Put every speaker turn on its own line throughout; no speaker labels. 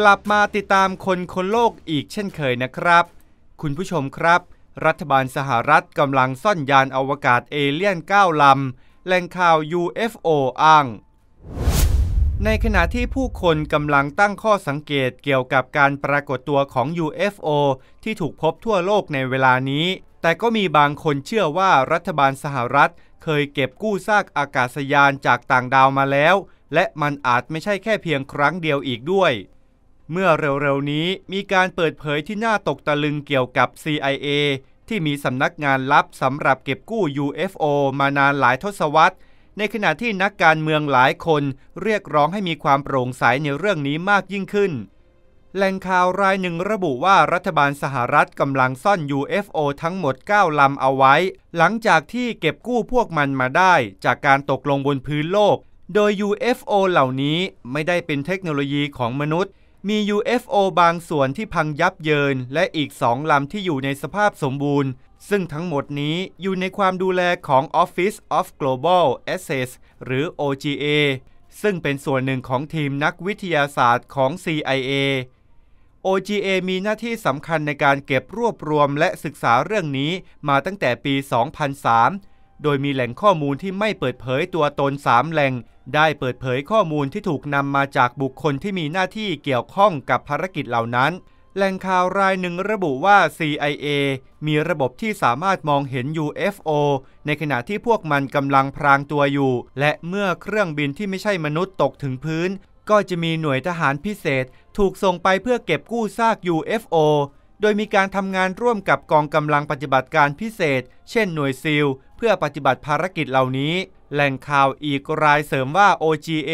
กลับมาติดตามคนคนโลกอีกเช่นเคยนะครับ คุณผู้ชมครับ รัฐบาลสหรัฐกำลังซ่อนยานอาวกาศเอเลี่ยน9ลำแหล่งข่าว UFO อ้าง ในขณะที่ผู้คนกำลังตั้งข้อสังเกตเกี่ยวกับการปรากฏตัวของ UFO ที่ถูกพบทั่วโลกในเวลานี้ แต่ก็มีบางคนเชื่อว่ารัฐบาลสหรัฐเคยเก็บกู้ซากอากาศยานจากต่างดาวมาแล้ว และมันอาจไม่ใช่แค่เพียงครั้งเดียวอีกด้วยเมื่อเร็วๆนี้มีการเปิดเผยที่น่าตกตะลึงเกี่ยวกับ CIA ที่มีสำนักงานลับสำหรับเก็บกู้ UFO มานานหลายทศวรรษ ในขณะที่นักการเมืองหลายคนเรียกร้องให้มีความโปร่งใสในเรื่องนี้มากยิ่งขึ้น แหล่งข่าวรายหนึ่งระบุว่ารัฐบาลสหรัฐกำลังซ่อน UFO ทั้งหมด 9ลำเอาไว้ หลังจากที่เก็บกู้พวกมันมาได้ จากการตกลงบนพื้นโลก โดย UFO เหล่านี้ไม่ได้เป็นเทคโนโลยีของมนุษย์มี UFO บางส่วนที่พังยับเยิน และอีกสองลำที่อยู่ในสภาพสมบูรณ์ ซึ่งทั้งหมดนี้อยู่ในความดูแลของ Office of Global Assets หรือ OGA ซึ่งเป็นส่วนหนึ่งของทีมนักวิทยาศาสตร์ของ CIA OGA มีหน้าที่สำคัญในการเก็บรวบรวมและศึกษาเรื่องนี้มาตั้งแต่ปี 2003 โดยมีแหล่งข้อมูลที่ไม่เปิดเผยตัวตน 3 แหล่งได้เปิดเผยข้อมูลที่ถูกนำมาจากบุคคลที่มีหน้าที่เกี่ยวข้องกับภารกิจเหล่านั้น แหล่งข่าวรายหนึ่งระบุว่า CIA มีระบบที่สามารถมองเห็น UFO ในขณะที่พวกมันกำลังพรางตัวอยู่ และเมื่อเครื่องบินที่ไม่ใช่มนุษย์ตกถึงพื้น ก็จะมีหน่วยทหารพิเศษถูกส่งไปเพื่อเก็บกู้ซาก UFO โดยมีการทำงานร่วมกับกองกำลังปฏิบัติการพิเศษ เช่น หน่วยซิลเพื่อปฏิบัติภารกิจเหล่านี้ แหล่งข่าวอีกรายเสริมว่า OGA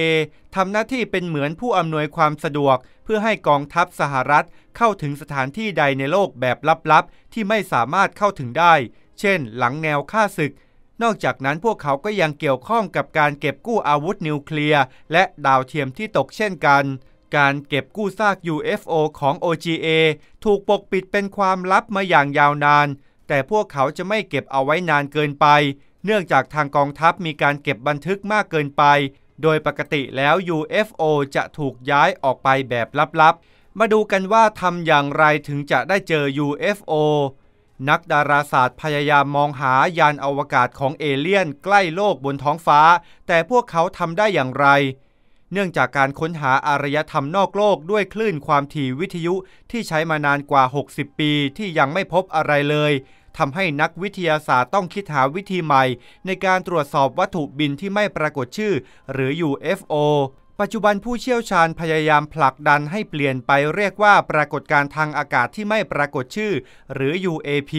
ทำหน้าที่เป็นเหมือนผู้อำนวยความสะดวก เพื่อให้กองทัพสหรัฐเข้าถึงสถานที่ใดในโลกแบบลับๆ ที่ไม่สามารถเข้าถึงได้ เช่นหลังแนวฆ่าศึก นอกจากนั้นพวกเขาก็ยังเกี่ยวข้องกับการเก็บกู้อาวุธนิวเคลียร์ และดาวเทียมที่ตกเช่นกัน การเก็บกู้ซาก UFO ของ OGA ถูกปกปิดเป็นความลับมาอย่างยาวนานแต่พวกเขาจะไม่เก็บเอาไว้นานเกินไป เนื่องจากทางกองทัพมีการเก็บบันทึกมากเกินไป โดยปกติแล้ว UFO จะถูกย้ายออกไปแบบลับๆ มาดูกันว่าทำอย่างไรถึงจะได้เจอ UFO นักดาราศาสตร์พยายามมองหายานอวกาศของเอเลี่ยนใกล้โลกบนท้องฟ้า แต่พวกเขาทำได้อย่างไรเนื่องจากการค้นหาอารยธรรมนอกโลกด้วยคลื่นความถี่วิทยุที่ใช้มานานกว่า 60 ปีที่ยังไม่พบอะไรเลย ทำให้นักวิทยาศาสตร์ต้องคิดหาวิธีใหม่ในการตรวจสอบวัตถุบินที่ไม่ปรากฏชื่อ หรือ UFO ปัจจุบันผู้เชี่ยวชาญพยายามผลักดันให้เปลี่ยนไปเรียกว่าปรากฏการทางอากาศที่ไม่ปรากฏชื่อ หรือ UAP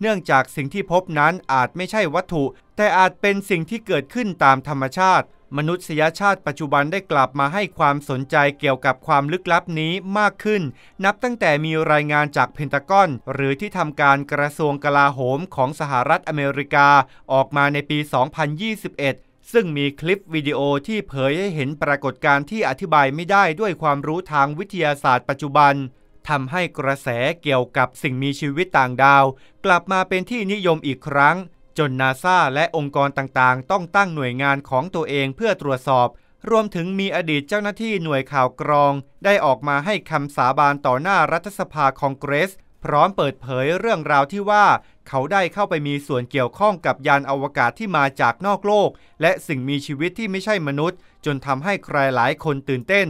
เนื่องจากสิ่งที่พบนั้นอาจไม่ใช่วัตถุ แต่อาจเป็นสิ่งที่เกิดขึ้นตามธรรมชาติมนุษยชาติปัจจุบันได้กลับมาให้ความสนใจเกี่ยวกับความลึกลับนี้มากขึ้น นับตั้งแต่มีรายงานจากเพนทากอน หรือที่ทำการกระทรวงกลาโหมของสหรัฐอเมริกา ออกมาในปี 2021 ซึ่งมีคลิปวิดีโอที่เผยให้เห็นปรากฏการณ์ที่อธิบายไม่ได้ด้วยความรู้ทางวิทยาศาสตร์ปัจจุบันทำให้กระแสเกี่ยวกับสิ่งมีชีวิตต่างดาว กลับมาเป็นที่นิยมอีกครั้งจนนาซาและองค์กรต่างๆ ต้องตั้งหน่วยงานของตัวเองเพื่อตรวจสอบ รวมถึงมีอดีตเจ้าหน้าที่หน่วยข่าวกรอง ได้ออกมาให้คำสาบานต่อหน้ารัฐสภาคองเกรส พร้อมเปิดเผยเรื่องราวที่ว่า เขาได้เข้าไปมีส่วนเกี่ยวข้องกับยานอาวกาศที่มาจากนอกโลก และสิ่งมีชีวิตที่ไม่ใช่มนุษย์ จนทำให้ใครหลายคนตื่นเต้น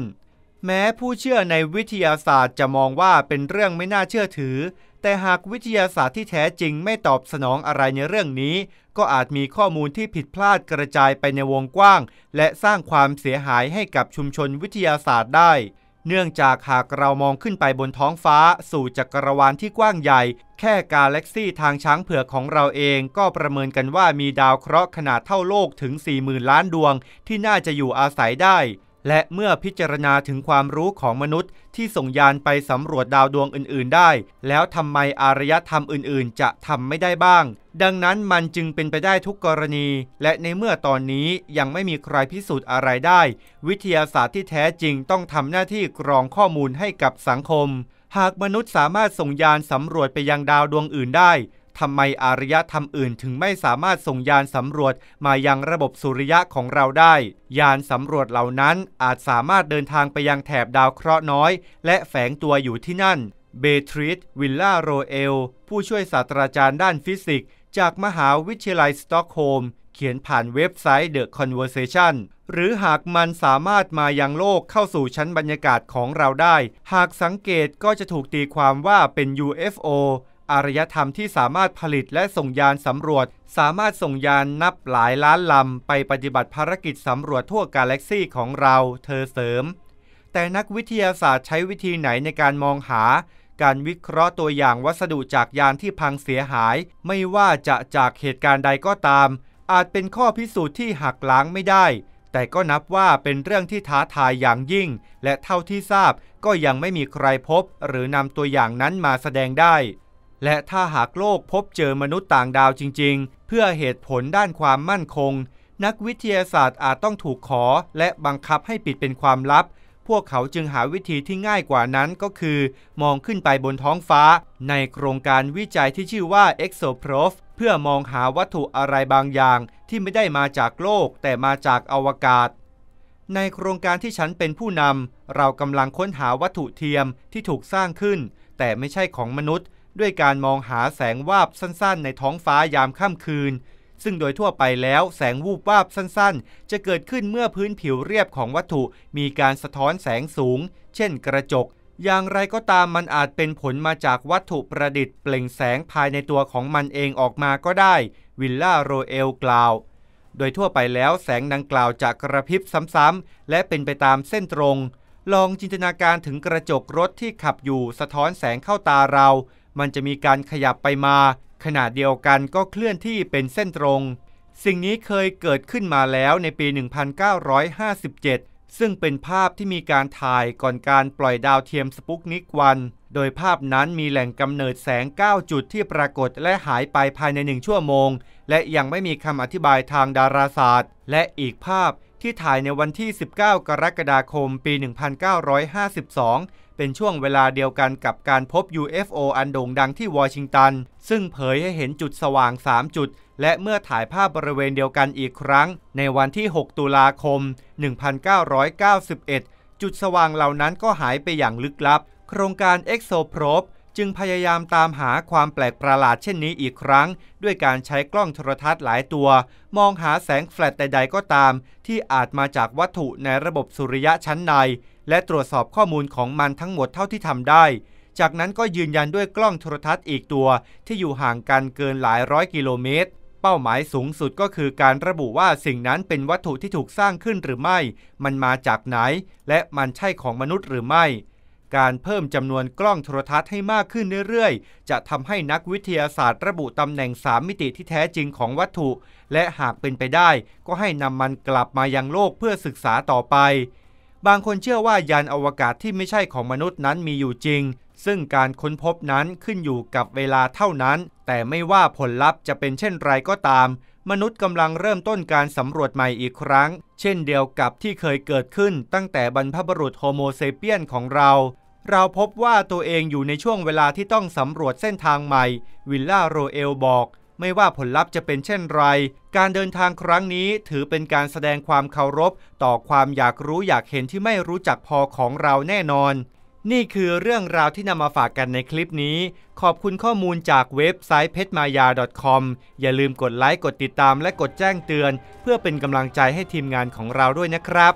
แม้ผู้เชื่อในวิทยาศาสตร์จะมองว่าเป็นเรื่องไม่น่าเชื่อถือแต่หากวิทยาศาสตร์ที่แท้จริงไม่ตอบสนองอะไรในเรื่องนี้ ก็อาจมีข้อมูลที่ผิดพลาดกระจายไปในวงกว้าง และสร้างความเสียหายให้กับชุมชนวิทยาศาสตร์ได้ เนื่องจากหากเรามองขึ้นไปบนท้องฟ้าสู่จักรวาลที่กว้างใหญ่ แค่กาแล็กซี่ทางช้างเผือกของเราเอง ก็ประเมินกันว่ามีดาวเคราะห์ขนาดเท่าโลกถึง40,000ล้านดวง ที่น่าจะอยู่อาศัยได้และเมื่อพิจารณาถึงความรู้ของมนุษย์ ที่ส่งยานไปสำรวจดาวดวงอื่น ๆได้ แล้วทำไมอารยธรรมอื่น ๆ จะทำไม่ได้บ้าง ดังนั้นมันจึงเป็นไปได้ทุกกรณี และในเมื่อตอนนี้ยังไม่มีใครพิสูจน์อะไรได้ วิทยาศาสตร์ที่แท้จริงต้องทำหน้าที่กรองข้อมูลให้กับสังคม หากมนุษย์สามารถส่งยานสำรวจไปยังดาวดวงอื่นได้ทำไมอารยธรรมอื่นถึงไม่สามารถส่งยานสำรวจมายังระบบสุริยะของเราได้ ยานสำรวจเหล่านั้น อาจสามารถเดินทางไปยังแถบดาวเคราะห์น้อย และแฝงตัวอยู่ที่นั่นเบทริสวิลล่าโรเอลผู้ช่วยศาสตราจารย์ด้านฟิสิกส์จากมหาวิทยาลัยสตอกโฮมเขียนผ่านเว็บไซต์ The Conversation หรือหากมันสามารถมายังโลกเข้าสู่ชั้นบรรยากาศของเราได้ หากสังเกตก็จะถูกตีความว่าเป็น UFO อารยธรรมที่สามารถผลิตและส่งยานสำรวจ สามารถส่งยานนับหลายล้านลำไปปฏิบัติภารกิจสำรวจทั่วกาแล็กซีของเรา เธอเสริม แต่นักวิทยาศาสตร์ใช้วิธีไหนในการมองหา การวิเคราะห์ตัวอย่างวัสดุจากยานที่พังเสียหาย ไม่ว่าจะจากเหตุการณ์ใดก็ตาม อาจเป็นข้อพิสูจน์ที่หักล้างไม่ได้ แต่ก็นับว่าเป็นเรื่องที่ท้าทายอย่างยิ่ง และเท่าที่ทราบก็ยังไม่มีใครพบ หรือนำตัวอย่างนั้นมาแสดงได้และถ้าหากโลกพบเจอมนุษย์ต่างดาวจริง ๆ เพื่อเหตุผลด้านความมั่นคง นักวิทยาศาสตร์อาจต้องถูกขอและบังคับให้ปิดเป็นความลับ พวกเขาจึงหาวิธีที่ง่ายกว่านั้นก็คือ มองขึ้นไปบนท้องฟ้า ในโครงการวิจัยที่ชื่อว่า ExoProf เพื่อมองหาวัตถุอะไรบางอย่างที่ไม่ได้มาจากโลก แต่มาจากอวกาศ ในโครงการที่ฉันเป็นผู้นำเรากำลังค้นหาวัตถุเทียมที่ถูกสร้างขึ้น แต่ไม่ใช่ของมนุษย์ด้วยการมองหาแสงวาบสั้นๆ ในท้องฟ้ายามค่ำคืน ซึ่งโดยทั่วไปแล้วแสงวูบวาบสั้นๆ จะเกิดขึ้นเมื่อพื้นผิวเรียบของวัตถุ มีการสะท้อนแสงสูง เช่นกระจก อย่างไรก็ตามมันอาจเป็นผลมาจากวัตถุประดิษฐ์เปล่งแสงภายในตัวของมันเองออกมาก็ได้ วิลล่าโรเอลกล่าว โดยทั่วไปแล้วแสงดังกล่าวจะกระพริบซ้ำๆและเป็นไปตามเส้นตรง ลองจินตนาการถึงกระจกรถที่ขับอยู่สะท้อนแสงเข้าตาเรามันจะมีการขยับไปมา ขนาดเดียวกันก็เคลื่อนที่เป็นเส้นตรง สิ่งนี้เคยเกิดขึ้นมาแล้วในปี 1957 ซึ่งเป็นภาพที่มีการถ่ายก่อนการปล่อยดาวเทียมสปุกนิกวัน โดยภาพนั้นมีแหล่งกำเนิดแสง 9 จุดที่ปรากฏและหายไปภายใน 1 ชั่วโมง และยังไม่มีคำอธิบายทางดาราศาสตร์ และอีกภาพที่ถ่ายในวันที่ 19 กรกฎาคม ปี 1952เป็นช่วงเวลาเดียวกันกับการพบ UFO อันโด่งดังที่วอชิงตัน ซึ่งเผยให้เห็นจุดสว่าง 3 จุด และเมื่อถ่ายภาพบริเวณเดียวกันอีกครั้ง ในวันที่ 6 ตุลาคม 1991 จุดสว่างเหล่านั้นก็หายไปอย่างลึกลับ โครงการ EXOPROBE จึงพยายามตามหาความแปลกประหลาดเช่นนี้อีกครั้ง ด้วยการใช้กล้องโทรทัศน์หลายตัว มองหาแสงแฟลชใด ๆก็ตาม ที่อาจมาจากวัตถุในระบบสุริยะชั้นใน และตรวจสอบข้อมูลของมันทั้งหมดเท่าที่ทำได้ จากนั้นก็ยืนยันด้วยกล้องโทรทัศน์อีกตัว ที่อยู่ห่างกันเกินหลายร้อยกิโลเมตรเป้าหมายสูงสุดก็คือการระบุว่าสิ่งนั้นเป็นวัตถุที่ถูกสร้างขึ้นหรือไม่ มันมาจากไหน และมันใช่ของมนุษย์หรือไม่การเพิ่มจำนวนกล้องโทรทัศน์ให้มากขึ้นเรื่อยๆ จะทำให้นักวิทยาศาสตร์ระบุตำแหน่ง 3 มิติที่แท้จริงของวัตถุ และหากเป็นไปได้ก็ให้นำมันกลับมายังโลกเพื่อศึกษาต่อไป บางคนเชื่อว่ายานอวกาศที่ไม่ใช่ของมนุษย์นั้นมีอยู่จริง ซึ่งการค้นพบนั้นขึ้นอยู่กับเวลาเท่านั้น แต่ไม่ว่าผลลัพธ์จะเป็นเช่นไรก็ตามมนุษย์กำลังเริ่มต้นการสำรวจใหม่อีกครั้ง เช่นเดียวกับที่เคยเกิดขึ้นตั้งแต่บรรพบุรุษโฮโมเซเปียนของเรา เราพบว่าตัวเองอยู่ในช่วงเวลาที่ต้องสำรวจเส้นทางใหม่ วิลล่าโรเอลบอกไม่ว่าผลลัพธ์จะเป็นเช่นไร การเดินทางครั้งนี้ถือเป็นการแสดงความเคารพต่อความอยากรู้อยากเห็นที่ไม่รู้จักพอของเราแน่นอนนี่คือเรื่องราวที่นำมาฝากกันในคลิปนี้ ขอบคุณข้อมูลจากเว็บไซต์เพชรมายา .com อย่าลืมกดไลค์ กดติดตามและกดแจ้งเตือน เพื่อเป็นกำลังใจให้ทีมงานของเราด้วยนะครับ